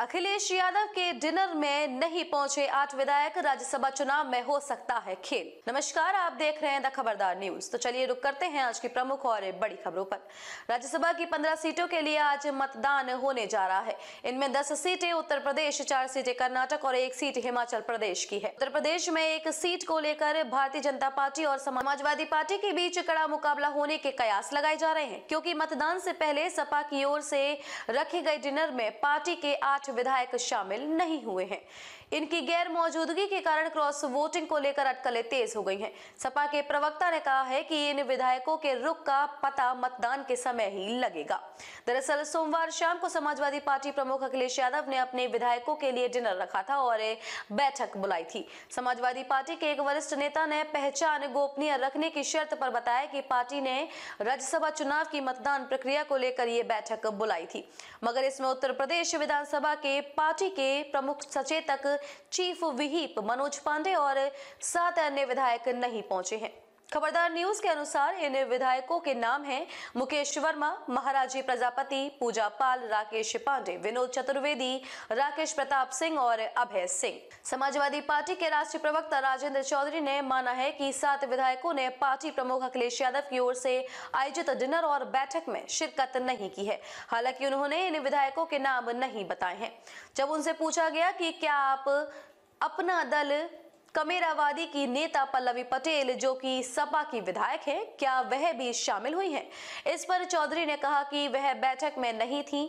अखिलेश यादव के डिनर में नहीं पहुंचे आठ विधायक राज्यसभा चुनाव में हो सकता है खेल नमस्कार आप देख रहे हैं द खबरदार न्यूज तो चलिए रुक करते हैं आज की प्रमुख और बड़ी खबरों पर राज्यसभा की पंद्रह सीटों के लिए आज मतदान होने जा रहा है इनमें दस सीटें उत्तर प्रदेश चार सीटें कर्नाटक और एक सीट हिमाचल प्रदेश की है उत्तर प्रदेश में एक सीट को लेकर भारतीय जनता पार्टी और समाजवादी पार्टी के बीच कड़ा मुकाबला होने के कयास लगाए जा रहे हैं क्योंकि मतदान से पहले सपा की ओर से रखे गए डिनर में पार्टी के आठ विधायक शामिल नहीं हुए हैं इनकी गैर मौजूदगी के कारण क्रॉस वोटिंग को लेकर अटकलें तेज हो गई हैं सपा के प्रवक्ता ने कहा है कि इन विधायकों के रुख का पता मतदान के समय ही लगेगा दरअसल सोमवार शाम को समाजवादी पार्टी प्रमुख अखिलेश यादव ने अपने विधायकों के लिए डिनर रखा था और बैठक बुलाई थी समाजवादी पार्टी के एक वरिष्ठ नेता ने पहचान गोपनीय रखने की शर्त पर बताया कि पार्टी ने राज्यसभा चुनाव की मतदान प्रक्रिया को लेकर यह बैठक बुलाई थी मगर इसमें उत्तर प्रदेश विधानसभा के पार्टी के प्रमुख सचेतक चीफ विहीप मनोज पांडे और सात अन्य विधायक नहीं पहुंचे हैं खबरदार न्यूज के अनुसार इन विधायकों के नाम हैं मुकेश वर्मा महाराजी प्रजापति पूजा पाल राकेश पांडे विनोद चतुर्वेदी राकेश प्रताप सिंह और अभय सिंह समाजवादी पार्टी के राष्ट्रीय प्रवक्ता राजेंद्र चौधरी ने माना है कि सात विधायकों ने पार्टी प्रमुख अखिलेश यादव की ओर से आयोजित डिनर और बैठक में शिरकत नहीं की है हालांकि उन्होंने इन विधायकों के नाम नहीं बताए हैं जब उनसे पूछा गया कि क्या आप अपना दल कमेरावादी की नेता पल्लवी पटेल जो कि सपा की विधायक हैं क्या वह भी शामिल हुई हैं इस पर चौधरी ने कहा कि वह बैठक में नहीं थी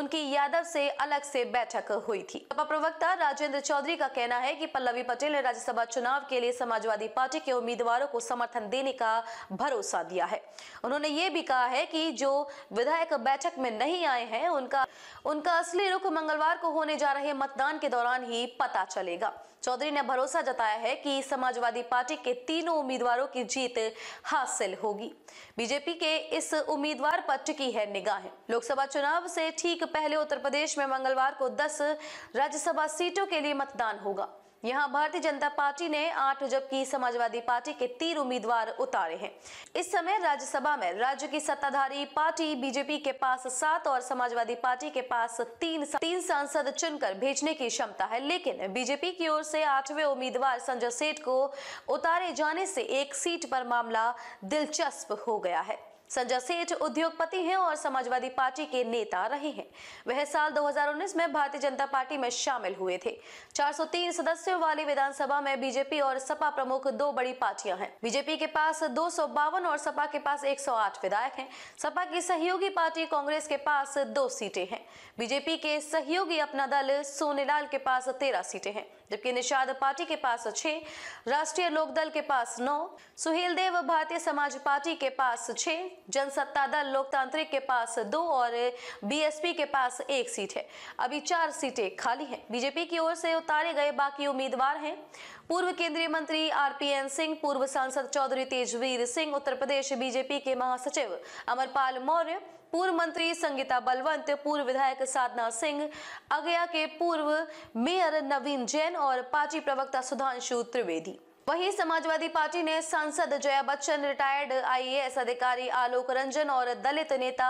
उनकी यादव से अलग से बैठक हुई थी सपा प्रवक्ता राजेंद्र चौधरी का कहना है कि पल्लवी पटेल ने राज्यसभा चुनाव के लिए समाजवादी पार्टी के उम्मीदवारों को समर्थन देने का भरोसा दिया है उन्होंने ये भी कहा है कि जो विधायक बैठक में नहीं आए हैं उनका उनका असली रुख मंगलवार को होने जा रहे मतदान के दौरान ही पता चलेगा चौधरी ने भरोसा जताया है कि समाजवादी पार्टी के तीनों उम्मीदवारों की जीत हासिल होगी बीजेपी के इस उम्मीदवार पर टिकी है निगाहें लोकसभा चुनाव से ठीक पहले उत्तर प्रदेश में मंगलवार को 10 राज्यसभा सीटों के लिए मतदान होगा यहां भारतीय जनता पार्टी ने आठ जबकि समाजवादी पार्टी के तीन उम्मीदवार उतारे हैं इस समय राज्यसभा में राज्य की सत्ताधारी पार्टी बीजेपी के पास सात और समाजवादी पार्टी के पास तीन तीन सांसद चुनकर भेजने की क्षमता है लेकिन बीजेपी की ओर से आठवें उम्मीदवार संजय सेठ को उतारे जाने से एक सीट पर मामला दिलचस्प हो गया है संजय सेठ उद्योगपति हैं और समाजवादी पार्टी के नेता रहे हैं वह साल 2019 में भारतीय जनता पार्टी में शामिल हुए थे 403 सदस्यों वाली विधानसभा में बीजेपी और सपा प्रमुख दो बड़ी पार्टियां हैं बीजेपी के पास दो और सपा के पास 108 विधायक हैं सपा की सहयोगी पार्टी कांग्रेस के पास दो सीटें हैं बीजेपी के सहयोगी अपना दल सोनेलाल के पास तेरह सीटें हैं जबकि निषाद पार्टी के पास छह राष्ट्रीय लोकदल के पास नौ सुहेल देव भारतीय समाज पार्टी के पास छह जनसत्ता दल लोकतांत्रिक के पास दो और बीएसपी के पास एक सीट है अभी चार सीटें खाली हैं बीजेपी की ओर से उतारे गए बाकी उम्मीदवार हैं पूर्व केंद्रीय मंत्री आर पी एन सिंह पूर्व सांसद चौधरी तेजवीर सिंह उत्तर प्रदेश बीजेपी के महासचिव अमरपाल मौर्य पूर्व मंत्री संगीता बलवंत पूर्व विधायक साधना सिंह अगया के पूर्व मेयर नवीन जैन और पार्टी प्रवक्ता सुधांशु त्रिवेदी वहीं समाजवादी पार्टी ने सांसद जया बच्चन रिटायर्ड आईएएस अधिकारी आलोक रंजन और दलित नेता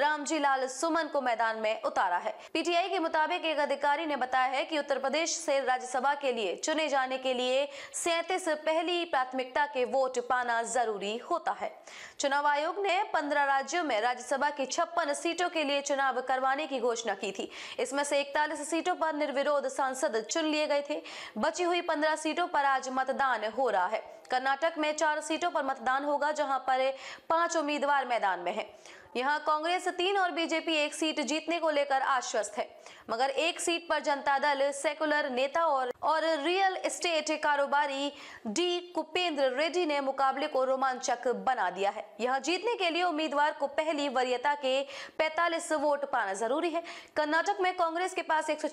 रामजी लाल सुमन को मैदान में उतारा है पीटीआई के मुताबिक एक अधिकारी ने बताया है कि उत्तर प्रदेश से राज्यसभा के लिए चुने जाने के लिए सैतीस पहली प्राथमिकता के वोट पाना जरूरी होता है चुनाव आयोग ने पंद्रह राज्यों में राज्यसभा की छप्पन सीटों के लिए चुनाव करवाने की घोषणा की थी इसमें से इकतालीस सीटों पर निर्विरोध सांसद चुन लिए गए थे बची हुई पंद्रह सीटों पर आज मतदान मतदान हो रहा है कर्नाटक में चार सीटों पर मतदान होगा जहां पर पांच उम्मीदवार मैदान में हैं। यहां कांग्रेस तीन और बीजेपी एक सीट जीतने को लेकर आश्वस्त है मगर एक सीट पर जनता दल सेकुलर नेता और और रियल एस्टेट कारोबारी डी कुपेंद्र रेड्डी ने मुकाबले को रोमांचक बना दिया है यहां जीतने के लिए उम्मीदवार को पहली वरीयता के 45 वोट पाना जरूरी है कर्नाटक में कांग्रेस के पास एक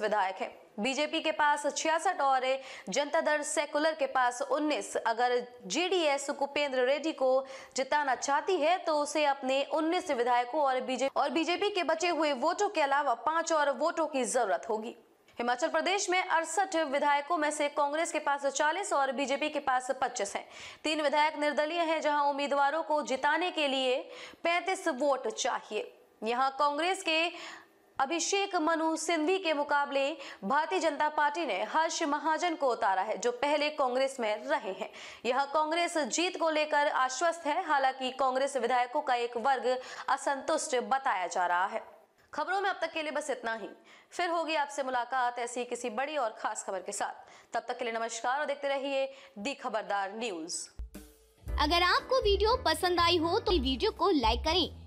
विधायक है बीजेपी के पास छियासठ और जनता दल सेकुलर के पास 19 अगर जीडीएस कुपेंद्र रेड्डी को जिताना चाहती है तो उसे अपने 19 विधायकों और बीजेपी और बीजेपी के बचे हुए वोटों के अलावा पांच और वोटों की जरूरत होगी हिमाचल प्रदेश में अड़सठ विधायकों में से कांग्रेस के पास 40 और बीजेपी के पास 25 हैं। तीन विधायक निर्दलीय हैं जहां उम्मीदवारों को जिताने के लिए 35 वोट चाहिए यहां कांग्रेस के अभिषेक मनु सिंधवी के मुकाबले भारतीय जनता पार्टी ने हर्ष महाजन को उतारा है जो पहले कांग्रेस में रहे हैं यह कांग्रेस जीत को लेकर आश्वस्त है हालांकि कांग्रेस विधायकों का एक वर्ग असंतुष्ट बताया जा रहा है खबरों में अब तक के लिए बस इतना ही फिर होगी आपसे मुलाकात ऐसी किसी बड़ी और खास खबर के साथ तब तक के लिए नमस्कार और देखते रहिए दी खबरदार न्यूज अगर आपको वीडियो पसंद आई हो तो वीडियो को लाइक करें